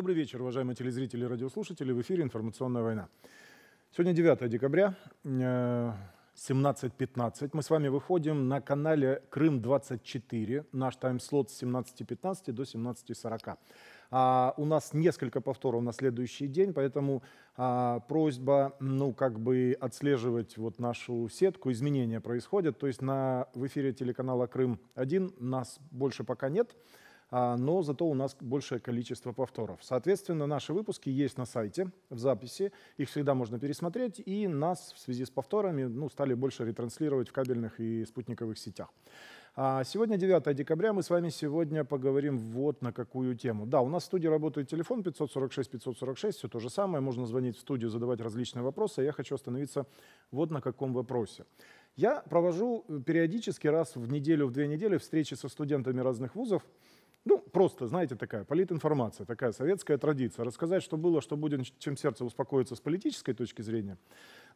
Добрый вечер, уважаемые телезрители и радиослушатели. В эфире «Информационная война». Сегодня 9 декабря, 17.15. Э, Мы с вами выходим на канале «Крым-24». Наш таймслот с 17.15 до 17.40. А у нас несколько повторов на следующий день, поэтому а, просьба, ну, как бы отслеживать вот нашу сетку, изменения происходят. То есть на, в эфире телеканала «Крым-1» нас больше пока нет. А, но зато у нас большее количество повторов. Соответственно, наши выпуски есть на сайте, в записи, их всегда можно пересмотреть, и нас в связи с повторами ну, стали больше ретранслировать в кабельных и спутниковых сетях. А, сегодня 9 декабря, мы с вами сегодня поговорим вот на какую тему. Да, у нас в студии работает телефон 546-546, все то же самое, можно звонить в студию, задавать различные вопросы, а я хочу остановиться вот на каком вопросе. Я провожу э, периодически раз в неделю, в две недели встречи со студентами разных вузов, ну, просто, знаете, такая политинформация, такая советская традиция. Рассказать, что было, что будет, чем сердце успокоится с политической точки зрения.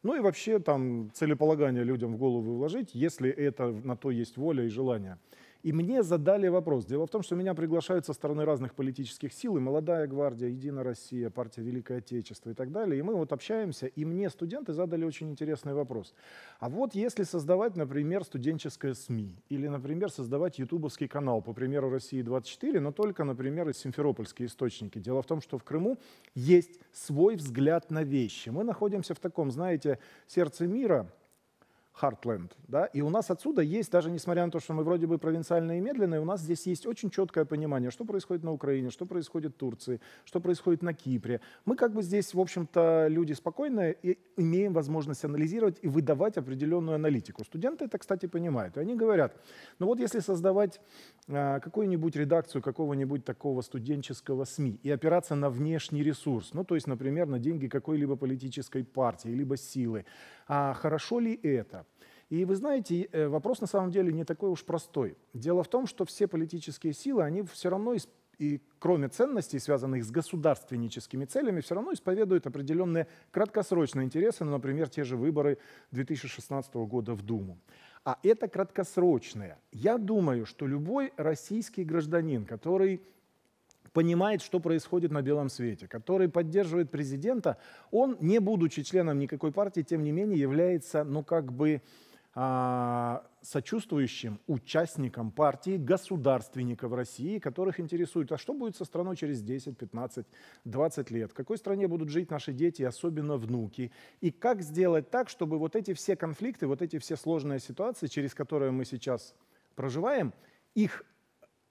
Ну и вообще там целеполагание людям в голову вложить, если это на то есть воля и желание. И мне задали вопрос. Дело в том, что меня приглашают со стороны разных политических сил, и «Молодая гвардия», «Единая Россия», партия «Великое Отечество» и так далее. И мы вот общаемся, и мне студенты задали очень интересный вопрос. А вот если создавать, например, студенческое СМИ, или, например, создавать ютубовский канал, по примеру «России-24», но только, например, из симферопольские источники. Дело в том, что в Крыму есть свой взгляд на вещи. Мы находимся в таком, знаете, сердце мира – Heartland. Да? И у нас отсюда есть, даже несмотря на то, что мы вроде бы провинциальные и медленные, у нас здесь есть очень четкое понимание, что происходит на Украине, что происходит в Турции, что происходит на Кипре. Мы как бы здесь, в общем-то, люди спокойные и имеем возможность анализировать и выдавать определенную аналитику. Студенты это, кстати, понимают. И они говорят, ну вот если создавать а, какую-нибудь редакцию какого-нибудь такого студенческого СМИ и опираться на внешний ресурс, ну то есть, например, на деньги какой-либо политической партии, либо силы, а хорошо ли это? И вы знаете, э, вопрос на самом деле не такой уж простой. Дело в том, что все политические силы, они все равно, и кроме ценностей, связанных с государственническими целями, все равно исповедуют определенные краткосрочные интересы, ну, например, те же выборы 2016 года в Думу. А это краткосрочное Я думаю, что любой российский гражданин, который понимает, что происходит на белом свете, который поддерживает президента, он, не будучи членом никакой партии, тем не менее является, ну как бы, а, сочувствующим участником партии государственников России, которых интересует, а что будет со страной через 10, 15, 20 лет, в какой стране будут жить наши дети, особенно внуки, и как сделать так, чтобы вот эти все конфликты, вот эти все сложные ситуации, через которые мы сейчас проживаем, их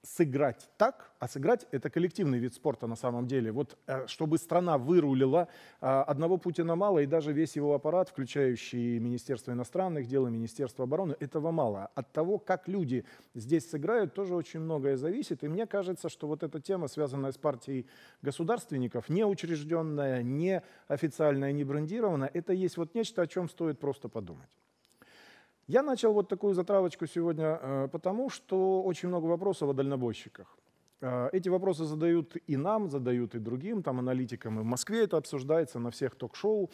сыграть так, а сыграть это коллективный вид спорта на самом деле. Вот э, чтобы страна вырулила, э, одного Путина мало, и даже весь его аппарат, включающий Министерство иностранных дел и Министерство обороны, этого мало. От того, как люди здесь сыграют, тоже очень многое зависит. И мне кажется, что вот эта тема, связанная с партией государственников, не учрежденная, не официальная, не брендированная, это есть вот нечто, о чем стоит просто подумать. Я начал вот такую затравочку сегодня, э, потому что очень много вопросов о дальнобойщиках. Э, эти вопросы задают и нам, задают и другим, там, аналитикам, и в Москве это обсуждается, на всех ток-шоу.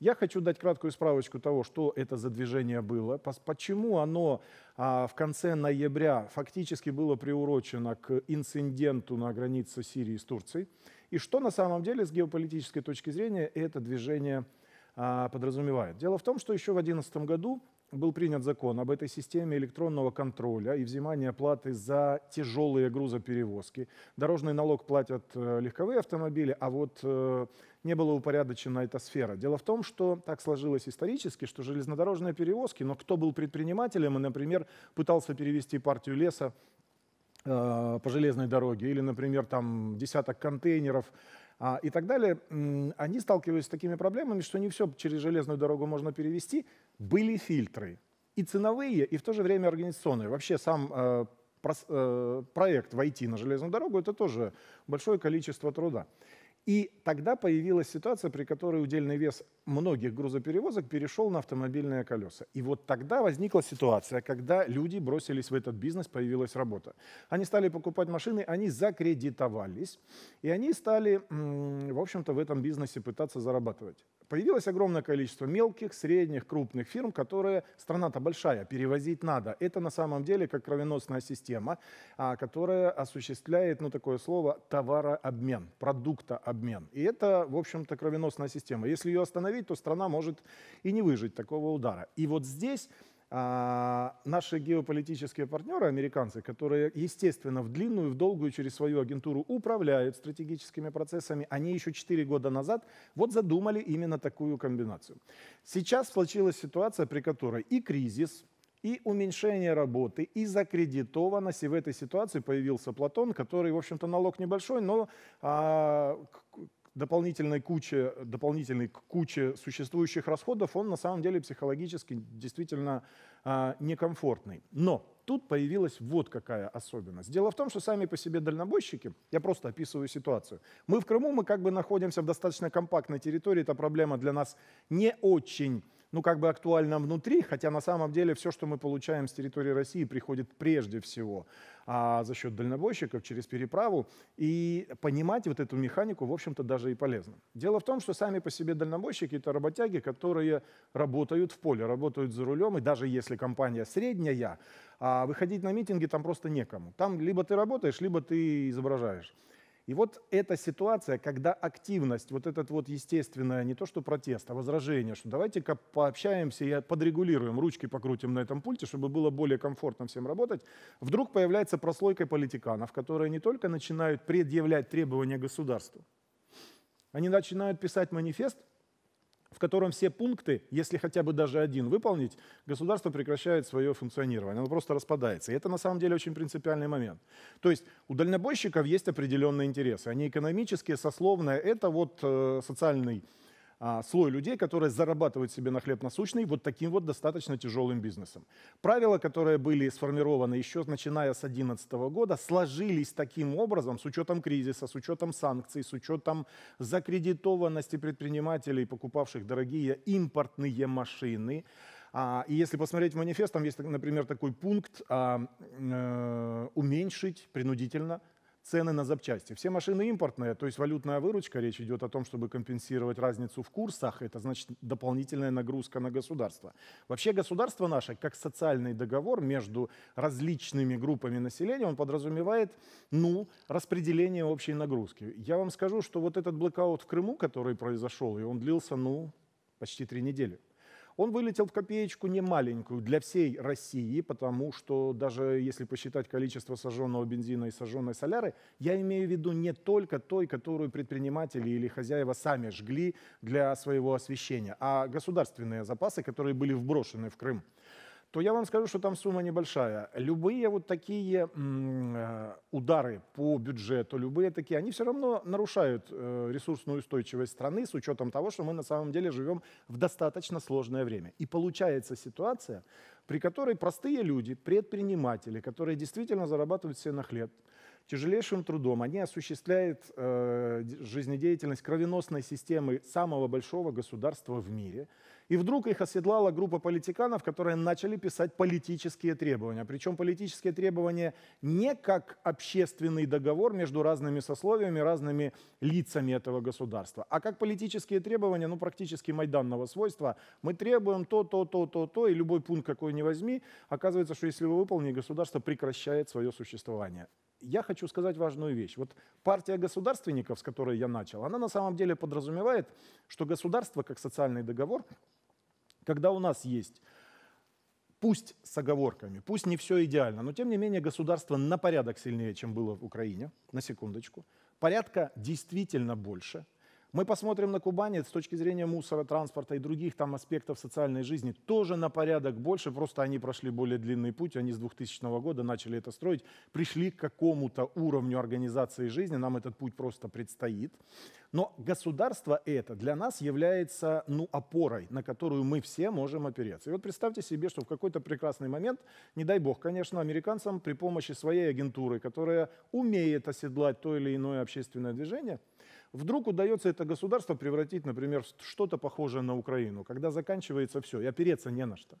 Я хочу дать краткую справочку того, что это за движение было, почему оно а, в конце ноября фактически было приурочено к инциденту на границе Сирии с Турцией, и что на самом деле с геополитической точки зрения это движение а, подразумевает. Дело в том, что еще в 2011 году был принят закон об этой системе электронного контроля и взимания платы за тяжелые грузоперевозки. Дорожный налог платят э, легковые автомобили, а вот э, не была упорядочена эта сфера. Дело в том, что так сложилось исторически, что железнодорожные перевозки, но кто был предпринимателем и, например, пытался перевести партию леса э, по железной дороге или, например, там десяток контейнеров а, и так далее, они сталкиваются с такими проблемами, что не все через железную дорогу можно перевести, были фильтры и ценовые, и в то же время организационные. Вообще сам э, про, э, проект «Войти на железную дорогу» — это тоже большое количество труда. И тогда появилась ситуация, при которой удельный вес многих грузоперевозок перешел на автомобильные колеса. И вот тогда возникла ситуация, когда люди бросились в этот бизнес, появилась работа. Они стали покупать машины, они закредитовались, и они стали, в общем-то, в этом бизнесе пытаться зарабатывать. Появилось огромное количество мелких, средних, крупных фирм, которые, страна-то большая, перевозить надо. Это на самом деле как кровеносная система, а, которая осуществляет, ну такое слово, товарообмен, продуктообмен. И это, в общем-то, кровеносная система. Если ее остановить, то страна может и не выжить такого удара. И вот здесь а, наши геополитические партнеры, американцы, которые, естественно, в длинную в долгую через свою агентуру управляют стратегическими процессами, они еще 4 года назад вот задумали именно такую комбинацию. Сейчас случилась ситуация, при которой и кризис, и уменьшение работы, и закредитованность. И в этой ситуации появился Платон, который, в общем-то, налог небольшой, но а, дополнительной куче, дополнительной куче существующих расходов, он на самом деле психологически действительно а, некомфортный. Но тут появилась вот какая особенность. Дело в том, что сами по себе дальнобойщики, я просто описываю ситуацию, мы в Крыму, мы как бы находимся в достаточно компактной территории, эта проблема для нас не очень ну, как бы актуально внутри, хотя на самом деле все, что мы получаем с территории России, приходит прежде всего а за счет дальнобойщиков через переправу. И понимать вот эту механику, в общем-то, даже и полезно. Дело в том, что сами по себе дальнобойщики — это работяги, которые работают в поле, работают за рулем, и даже если компания средняя, а, выходить на митинги там просто некому. Там либо ты работаешь, либо ты изображаешь. И вот эта ситуация, когда активность, вот этот вот естественное, не то что протест, а возражение, что давайте-ка пообщаемся и подрегулируем, ручки покрутим на этом пульте, чтобы было более комфортно всем работать, вдруг появляется прослойка политиканов, которые не только начинают предъявлять требования государству, они начинают писать манифест – в котором все пункты, если хотя бы даже один выполнить, государство прекращает свое функционирование, оно просто распадается. И это на самом деле очень принципиальный момент. То есть у дальнобойщиков есть определенные интересы, они экономические, сословные, это вот э, социальный а, слой людей, которые зарабатывают себе на хлеб насущный вот таким вот достаточно тяжелым бизнесом. Правила, которые были сформированы еще начиная с 2011 года, сложились таким образом, с учетом кризиса, с учетом санкций, с учетом закредитованности предпринимателей, покупавших дорогие импортные машины, а, и если посмотреть в манифест, там есть, например, такой пункт а, э, уменьшить принудительно цены на запчасти. Все машины импортные, то есть валютная выручка, речь идет о том, чтобы компенсировать разницу в курсах, это значит дополнительная нагрузка на государство. Вообще государство наше, как социальный договор между различными группами населения, он подразумевает, ну, распределение общей нагрузки. Я вам скажу, что вот этот блокаут в Крыму, который произошел, и он длился, ну, почти три недели – он вылетел в копеечку не маленькую для всей России, потому что даже если посчитать количество сожженного бензина и сожженной соляры, я имею в виду не только той, которую предприниматели или хозяева сами жгли для своего освещения, а государственные запасы, которые были вброшены в Крым то я вам скажу, что там сумма небольшая. Любые вот такие э, удары по бюджету, любые такие, они все равно нарушают э, ресурсную устойчивость страны с учетом того, что мы на самом деле живем в достаточно сложное время. И получается ситуация, при которой простые люди, предприниматели, которые действительно зарабатывают себе на хлеб, тяжелейшим трудом, они осуществляют э, жизнедеятельность кровеносной системы самого большого государства в мире – и вдруг их оседлала группа политиканов, которые начали писать политические требования. Причем политические требования не как общественный договор между разными сословиями, разными лицами этого государства, а как политические требования, ну, практически майданного свойства. Мы требуем то, то, то, то, то, и любой пункт, какой не возьми, оказывается, что если вы выполните, государство прекращает свое существование я хочу сказать важную вещь. Вот партия государственников, с которой я начал, она на самом деле подразумевает, что государство как социальный договор когда у нас есть пусть с оговорками, пусть не все идеально, но тем не менее государство на порядок сильнее, чем было в Украине, на секундочку, порядка действительно больше – мы посмотрим на Кубани с точки зрения мусора, транспорта и других там аспектов социальной жизни тоже на порядок больше, просто они прошли более длинный путь, они с 2000 года начали это строить, пришли к какому-то уровню организации жизни, нам этот путь просто предстоит. Но государство это для нас является ну, опорой, на которую мы все можем опереться. И вот представьте себе, что в какой-то прекрасный момент, не дай бог, конечно, американцам при помощи своей агентуры, которая умеет оседлать то или иное общественное движение – Вдруг удается это государство превратить, например, в что-то похожее на Украину, когда заканчивается все, и опереться не на что.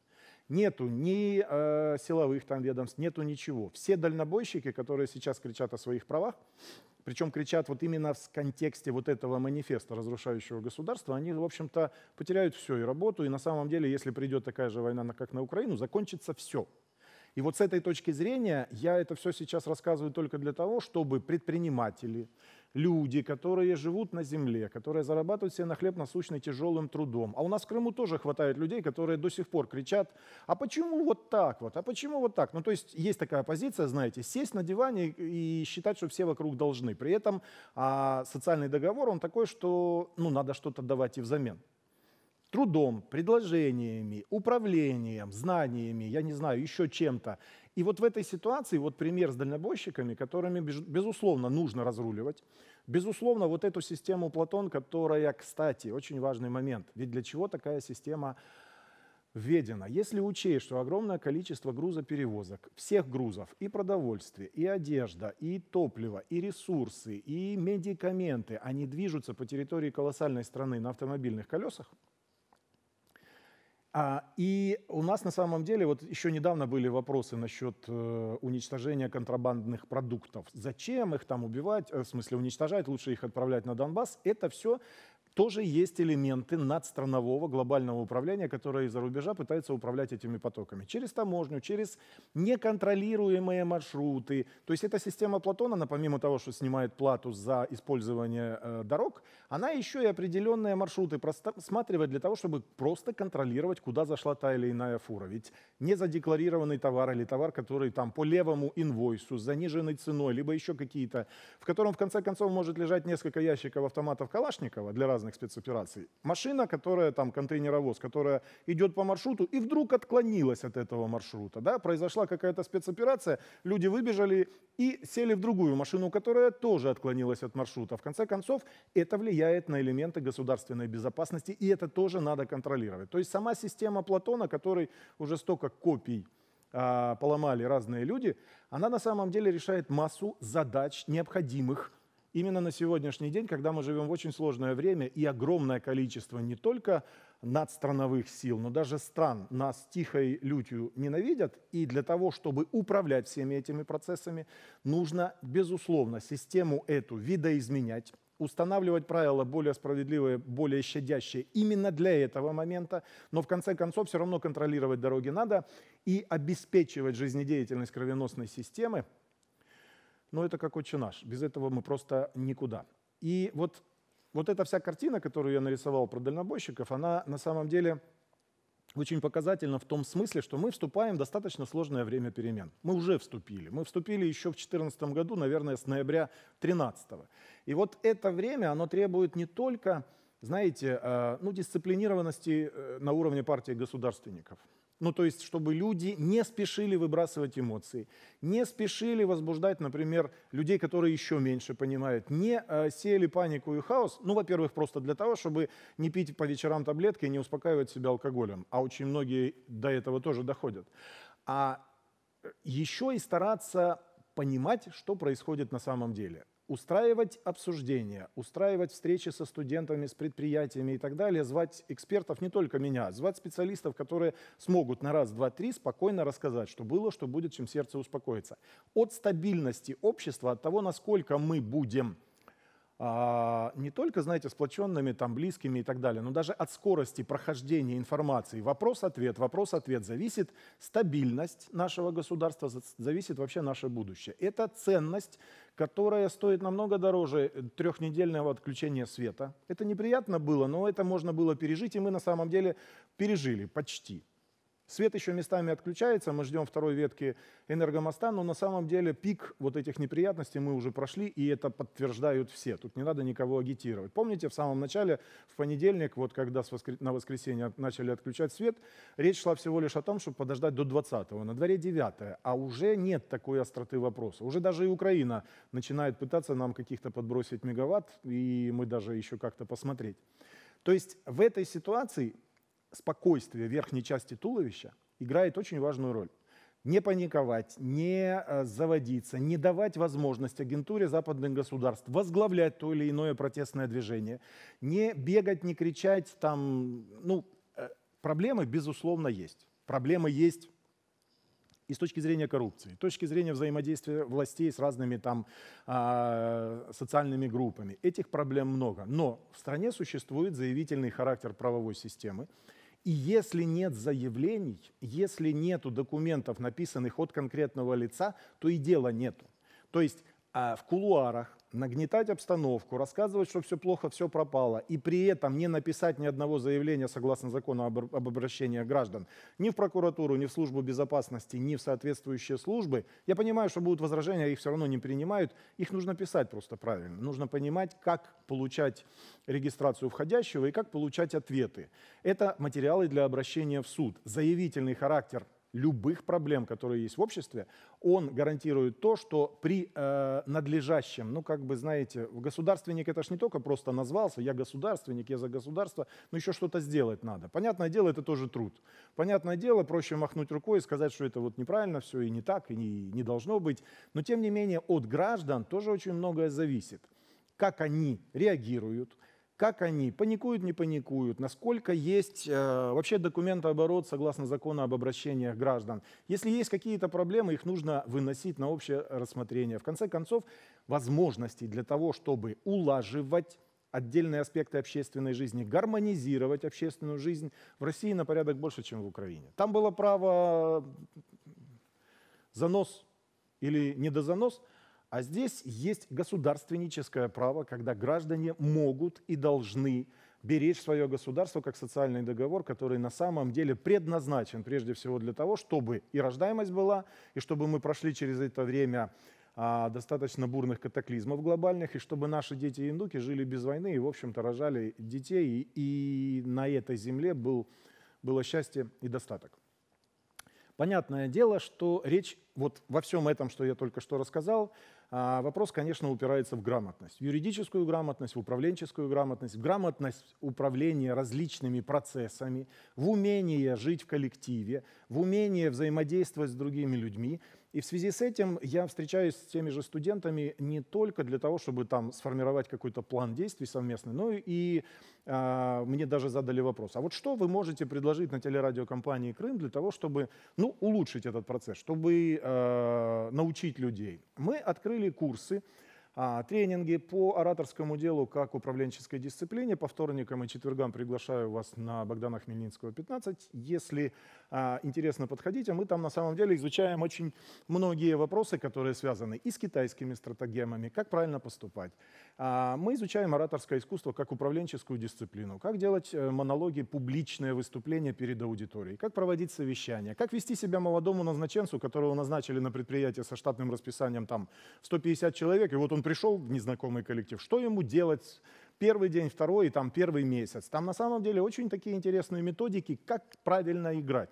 Нету ни э, силовых там ведомств, нету ничего. Все дальнобойщики, которые сейчас кричат о своих правах, причем кричат вот именно в контексте вот этого манифеста разрушающего государства, они, в общем-то, потеряют все и работу, и на самом деле, если придет такая же война, как на Украину, закончится все. И вот с этой точки зрения я это все сейчас рассказываю только для того, чтобы предприниматели, люди, которые живут на земле, которые зарабатывают себе на хлеб насущный тяжелым трудом. А у нас в Крыму тоже хватает людей, которые до сих пор кричат, а почему вот так вот, а почему вот так? Ну, то есть есть такая позиция, знаете, сесть на диване и считать, что все вокруг должны. При этом а, социальный договор, он такой, что ну, надо что-то давать и взамен трудом, предложениями, управлением, знаниями, я не знаю, еще чем-то. И вот в этой ситуации вот пример с дальнобойщиками, которыми, безусловно, нужно разруливать. Безусловно, вот эту систему Платон, которая, кстати, очень важный момент. Ведь для чего такая система введена. Если учесть, что огромное количество грузоперевозок, всех грузов, и продовольствие, и одежда, и топливо, и ресурсы, и медикаменты, они движутся по территории колоссальной страны на автомобильных колесах, а, и у нас на самом деле, вот еще недавно были вопросы насчет э, уничтожения контрабандных продуктов. Зачем их там убивать, э, в смысле уничтожать, лучше их отправлять на Донбасс. Это все тоже есть элементы надстранового глобального управления, которое из-за рубежа пытается управлять этими потоками. Через таможню, через неконтролируемые маршруты. То есть эта система Платона, она помимо того, что снимает плату за использование э, дорог, она еще и определенные маршруты просматривает для того, чтобы просто контролировать, куда зашла та или иная фура. Ведь не задекларированный товар или товар, который там по левому инвойсу, с заниженной ценой, либо еще какие-то, в котором в конце концов может лежать несколько ящиков автоматов Калашникова для разных разных спецопераций. Машина, которая там, контейнеровоз, которая идет по маршруту и вдруг отклонилась от этого маршрута, да, произошла какая-то спецоперация, люди выбежали и сели в другую машину, которая тоже отклонилась от маршрута. В конце концов, это влияет на элементы государственной безопасности, и это тоже надо контролировать. То есть сама система Платона, которой уже столько копий а, поломали разные люди, она на самом деле решает массу задач, необходимых именно на сегодняшний день, когда мы живем в очень сложное время и огромное количество не только надстрановых сил, но даже стран нас тихой лютью ненавидят. И для того, чтобы управлять всеми этими процессами, нужно, безусловно, систему эту видоизменять, устанавливать правила более справедливые, более щадящие именно для этого момента, но в конце концов все равно контролировать дороги надо и обеспечивать жизнедеятельность кровеносной системы – но это как отче наш. Без этого мы просто никуда. И вот, вот эта вся картина, которую я нарисовал про дальнобойщиков, она на самом деле очень показательна в том смысле, что мы вступаем в достаточно сложное время перемен. Мы уже вступили. Мы вступили еще в 2014 году, наверное, с ноября 2013. И вот это время, оно требует не только, знаете, э, ну, дисциплинированности э, на уровне партии государственников – ну, то есть, чтобы люди не спешили выбрасывать эмоции, не спешили возбуждать, например, людей, которые еще меньше понимают, не э, сеяли панику и хаос, ну, во-первых, просто для того, чтобы не пить по вечерам таблетки и не успокаивать себя алкоголем, а очень многие до этого тоже доходят. А э, еще и стараться понимать, что происходит на самом деле устраивать обсуждения, устраивать встречи со студентами, с предприятиями и так далее, звать экспертов, не только меня, звать специалистов, которые смогут на раз, два, три спокойно рассказать, что было, что будет, чем сердце успокоится. От стабильности общества, от того, насколько мы будем а, не только, знаете, сплоченными, там, близкими и так далее, но даже от скорости прохождения информации. Вопрос-ответ, вопрос-ответ. Зависит стабильность нашего государства, зависит вообще наше будущее. Это ценность, которая стоит намного дороже э, трехнедельного отключения света. Это неприятно было, но это можно было пережить, и мы на самом деле пережили почти. Свет еще местами отключается, мы ждем второй ветки энергомоста, но на самом деле пик вот этих неприятностей мы уже прошли, и это подтверждают все. Тут не надо никого агитировать. Помните, в самом начале, в понедельник, вот когда на воскресенье начали отключать свет, речь шла всего лишь о том, чтобы подождать до 20-го. На дворе 9 а уже нет такой остроты вопроса. Уже даже и Украина начинает пытаться нам каких-то подбросить мегаватт, и мы даже еще как-то посмотреть. То есть в этой ситуации спокойствие верхней части туловища играет очень важную роль. Не паниковать, не э, заводиться, не давать возможность агентуре западных государств возглавлять то или иное протестное движение, не бегать, не кричать, там, ну, э, проблемы, безусловно, есть. Проблемы есть и с точки зрения коррупции, с точки зрения взаимодействия властей с разными там э, социальными группами. Этих проблем много. Но в стране существует заявительный характер правовой системы. И если нет заявлений, если нет документов, написанных от конкретного лица, то и дела нету. То есть а, в кулуарах нагнетать обстановку, рассказывать, что все плохо, все пропало, и при этом не написать ни одного заявления согласно закону об, обращении граждан ни в прокуратуру, ни в службу безопасности, ни в соответствующие службы, я понимаю, что будут возражения, их все равно не принимают, их нужно писать просто правильно. Нужно понимать, как получать регистрацию входящего и как получать ответы. Это материалы для обращения в суд. Заявительный характер любых проблем, которые есть в обществе, он гарантирует то, что при э, надлежащем, ну как бы знаете, государственник это ж не только просто назвался, я государственник, я за государство, но еще что-то сделать надо. Понятное дело, это тоже труд. Понятное дело, проще махнуть рукой и сказать, что это вот неправильно все и не так, и не, не должно быть. Но тем не менее от граждан тоже очень многое зависит. Как они реагируют, как они паникуют, не паникуют, насколько есть э, вообще документооборот согласно закону об обращениях граждан. Если есть какие-то проблемы, их нужно выносить на общее рассмотрение. В конце концов, возможностей для того, чтобы улаживать отдельные аспекты общественной жизни, гармонизировать общественную жизнь в России на порядок больше, чем в Украине. Там было право занос или недозанос, а здесь есть государственническое право, когда граждане могут и должны беречь свое государство как социальный договор, который на самом деле предназначен прежде всего для того, чтобы и рождаемость была, и чтобы мы прошли через это время а, достаточно бурных катаклизмов глобальных, и чтобы наши дети и индуки жили без войны и, в общем-то, рожали детей, и, и на этой земле был, было счастье и достаток. Понятное дело, что речь вот во всем этом, что я только что рассказал, а вопрос, конечно, упирается в грамотность. В юридическую грамотность, в управленческую грамотность, в грамотность управления различными процессами, в умение жить в коллективе, в умение взаимодействовать с другими людьми – и в связи с этим я встречаюсь с теми же студентами не только для того, чтобы там сформировать какой-то план действий совместный, но и э, мне даже задали вопрос, а вот что вы можете предложить на телерадиокомпании «Крым» для того, чтобы ну, улучшить этот процесс, чтобы э, научить людей? Мы открыли курсы, а, тренинги по ораторскому делу как управленческой дисциплине. По вторникам и четвергам приглашаю вас на Богдана Хмельницкого 15. Если а, интересно, подходите. А мы там на самом деле изучаем очень многие вопросы, которые связаны и с китайскими стратегемами, как правильно поступать. А, мы изучаем ораторское искусство как управленческую дисциплину, как делать э, монологи, публичное выступление перед аудиторией, как проводить совещания, как вести себя молодому назначенцу, которого назначили на предприятие со штатным расписанием там 150 человек, и вот он пришел в незнакомый коллектив, что ему делать первый день, второй и там первый месяц. Там на самом деле очень такие интересные методики, как правильно играть.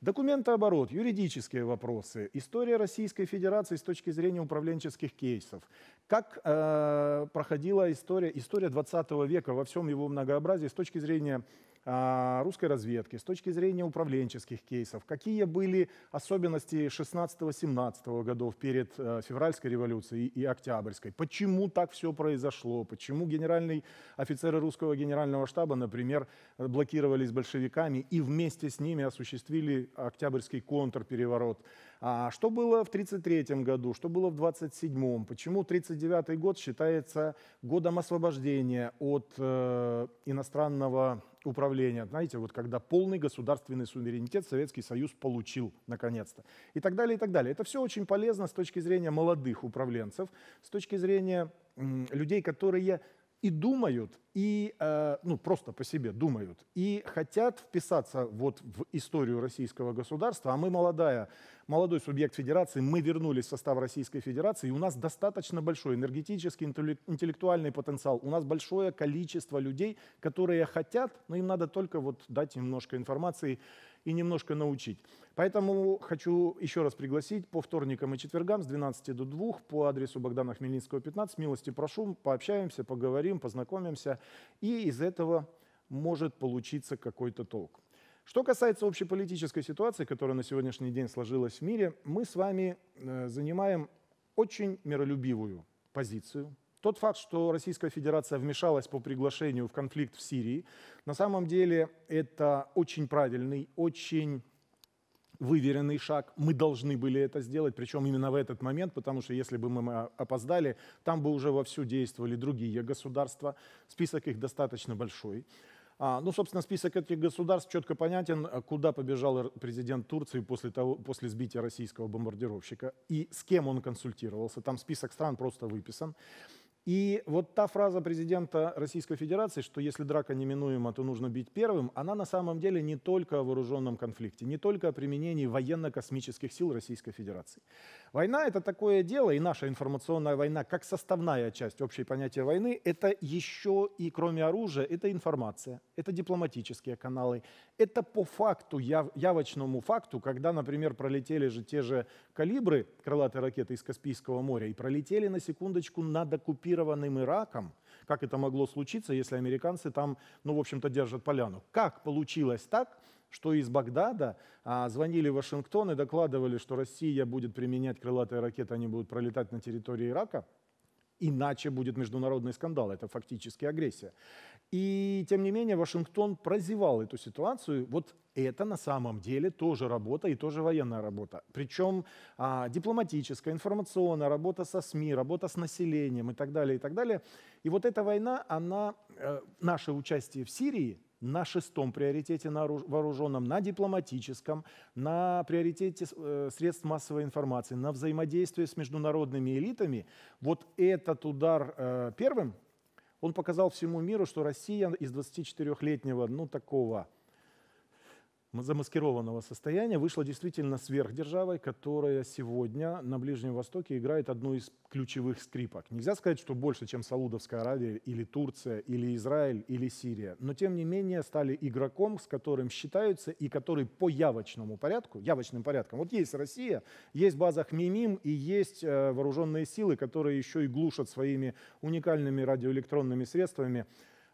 Документооборот, юридические вопросы, история Российской Федерации с точки зрения управленческих кейсов, как э, проходила история, история 20 века во всем его многообразии с точки зрения а, русской разведки, с точки зрения управленческих кейсов, какие были особенности 16-17 годов перед э, февральской революцией и октябрьской, почему так все произошло, почему генеральные офицеры русского генерального штаба, например, блокировались большевиками и вместе с ними осуществили октябрьский контрпереворот. А что было в 1933 году, что было в 1927, почему 1939 год считается годом освобождения от э, иностранного управления, знаете, вот когда полный государственный суверенитет Советский Союз получил наконец-то. И так далее, и так далее. Это все очень полезно с точки зрения молодых управленцев, с точки зрения людей, которые и думают, и э, ну просто по себе думают, и хотят вписаться вот в историю российского государства. А мы молодая, молодой субъект федерации, мы вернулись в состав Российской Федерации, и у нас достаточно большой энергетический, интеллектуальный потенциал. У нас большое количество людей, которые хотят, но им надо только вот дать немножко информации и немножко научить. Поэтому хочу еще раз пригласить по вторникам и четвергам с 12 до 2 по адресу Богдана Хмельницкого, 15. Милости прошу, пообщаемся, поговорим, познакомимся. И из этого может получиться какой-то толк. Что касается общеполитической ситуации, которая на сегодняшний день сложилась в мире, мы с вами э, занимаем очень миролюбивую позицию, тот факт, что Российская Федерация вмешалась по приглашению в конфликт в Сирии, на самом деле это очень правильный, очень выверенный шаг. Мы должны были это сделать, причем именно в этот момент, потому что если бы мы опоздали, там бы уже вовсю действовали другие государства. Список их достаточно большой. А, ну, собственно, список этих государств четко понятен, куда побежал президент Турции после, того, после сбития российского бомбардировщика и с кем он консультировался. Там список стран просто выписан. И вот та фраза президента Российской Федерации, что если драка неминуема, то нужно бить первым, она на самом деле не только о вооруженном конфликте, не только о применении военно-космических сил Российской Федерации. Война — это такое дело, и наша информационная война, как составная часть общей понятия войны, это еще и кроме оружия, это информация, это дипломатические каналы, это по факту, яв, явочному факту, когда, например, пролетели же те же калибры крылатой ракеты из Каспийского моря и пролетели на секундочку над оккупированным Ираком, как это могло случиться, если американцы там, ну, в общем-то, держат поляну. Как получилось так, что из Багдада а, звонили в Вашингтон и докладывали, что Россия будет применять крылатые ракеты, они будут пролетать на территории Ирака, иначе будет международный скандал, это фактически агрессия. И, тем не менее, Вашингтон прозевал эту ситуацию. Вот это на самом деле тоже работа и тоже военная работа. Причем а, дипломатическая, информационная, работа со СМИ, работа с населением и так далее, и так далее. И вот эта война, она, э, наше участие в Сирии на шестом приоритете на вооруженном, на дипломатическом, на приоритете э, средств массовой информации, на взаимодействии с международными элитами, вот этот удар э, первым – он показал всему миру, что Россия из 24-летнего, ну такого, замаскированного состояния вышла действительно сверхдержавой, которая сегодня на Ближнем Востоке играет одну из ключевых скрипок. Нельзя сказать, что больше, чем Саудовская Аравия или Турция, или Израиль, или Сирия, но тем не менее стали игроком, с которым считаются и который по явочному порядку, явочным порядком, вот есть Россия, есть база Хмимим и есть э, вооруженные силы, которые еще и глушат своими уникальными радиоэлектронными средствами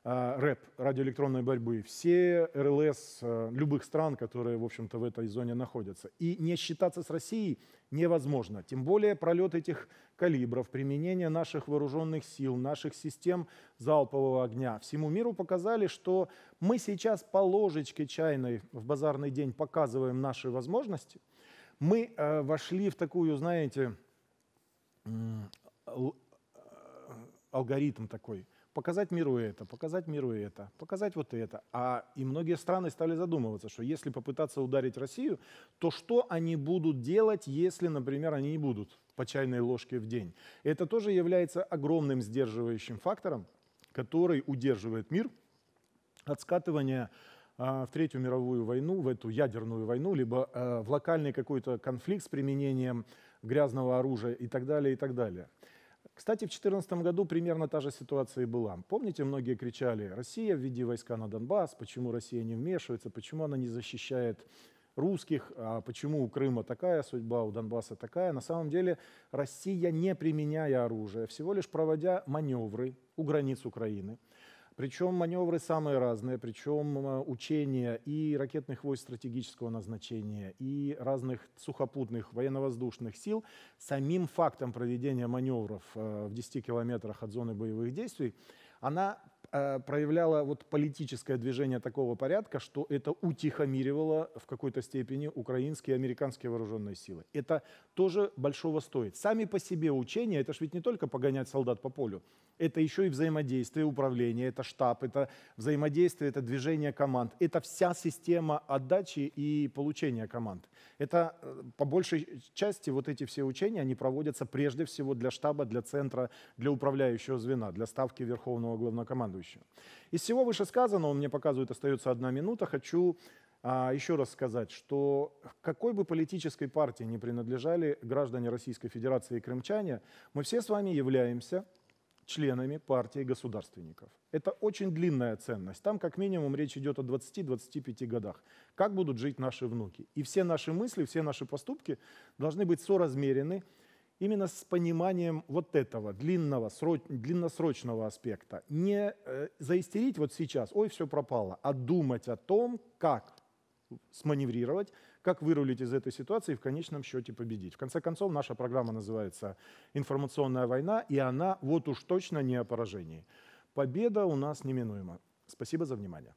а, рэп, радиоэлектронной борьбы, все РЛС э, любых стран, которые, в общем-то, в этой зоне находятся. И не считаться с Россией невозможно. Тем более пролет этих калибров, применение наших вооруженных сил, наших систем залпового огня всему миру показали, что мы сейчас по ложечке чайной в базарный день показываем наши возможности. Мы э, вошли в такую, знаете, э, алгоритм такой – показать миру это, показать миру это, показать вот это. А и многие страны стали задумываться, что если попытаться ударить Россию, то что они будут делать, если, например, они не будут по чайной ложке в день. Это тоже является огромным сдерживающим фактором, который удерживает мир от скатывания а, в Третью мировую войну, в эту ядерную войну, либо а, в локальный какой-то конфликт с применением грязного оружия и так далее, и так далее. Кстати, в 2014 году примерно та же ситуация и была. Помните, многие кричали, Россия, введи войска на Донбасс, почему Россия не вмешивается, почему она не защищает русских, а почему у Крыма такая судьба, у Донбасса такая. На самом деле Россия, не применяя оружие, всего лишь проводя маневры у границ Украины – причем маневры самые разные, причем э, учения и ракетных войск стратегического назначения, и разных сухопутных военно-воздушных сил. Самим фактом проведения маневров э, в 10 километрах от зоны боевых действий, она Э, проявляло вот политическое движение такого порядка, что это утихомиривало в какой-то степени украинские и американские вооруженные силы. Это тоже большого стоит. Сами по себе учения, это же ведь не только погонять солдат по полю, это еще и взаимодействие, управление, это штаб, это взаимодействие, это движение команд, это вся система отдачи и получения команд. Это э, по большей части вот эти все учения, они проводятся прежде всего для штаба, для центра, для управляющего звена, для ставки Верховного Главнокомандующего командующего. Из всего вышесказанного, мне показывает, остается одна минута, хочу а, еще раз сказать, что какой бы политической партии не принадлежали граждане Российской Федерации и крымчане, мы все с вами являемся членами партии государственников. Это очень длинная ценность. Там как минимум речь идет о 20-25 годах. Как будут жить наши внуки. И все наши мысли, все наши поступки должны быть соразмерены именно с пониманием вот этого длинного, длинносрочного аспекта. Не э, заистерить вот сейчас, ой, все пропало, а думать о том, как сманеврировать, как вырулить из этой ситуации и в конечном счете победить. В конце концов, наша программа называется «Информационная война», и она вот уж точно не о поражении. Победа у нас неминуема. Спасибо за внимание.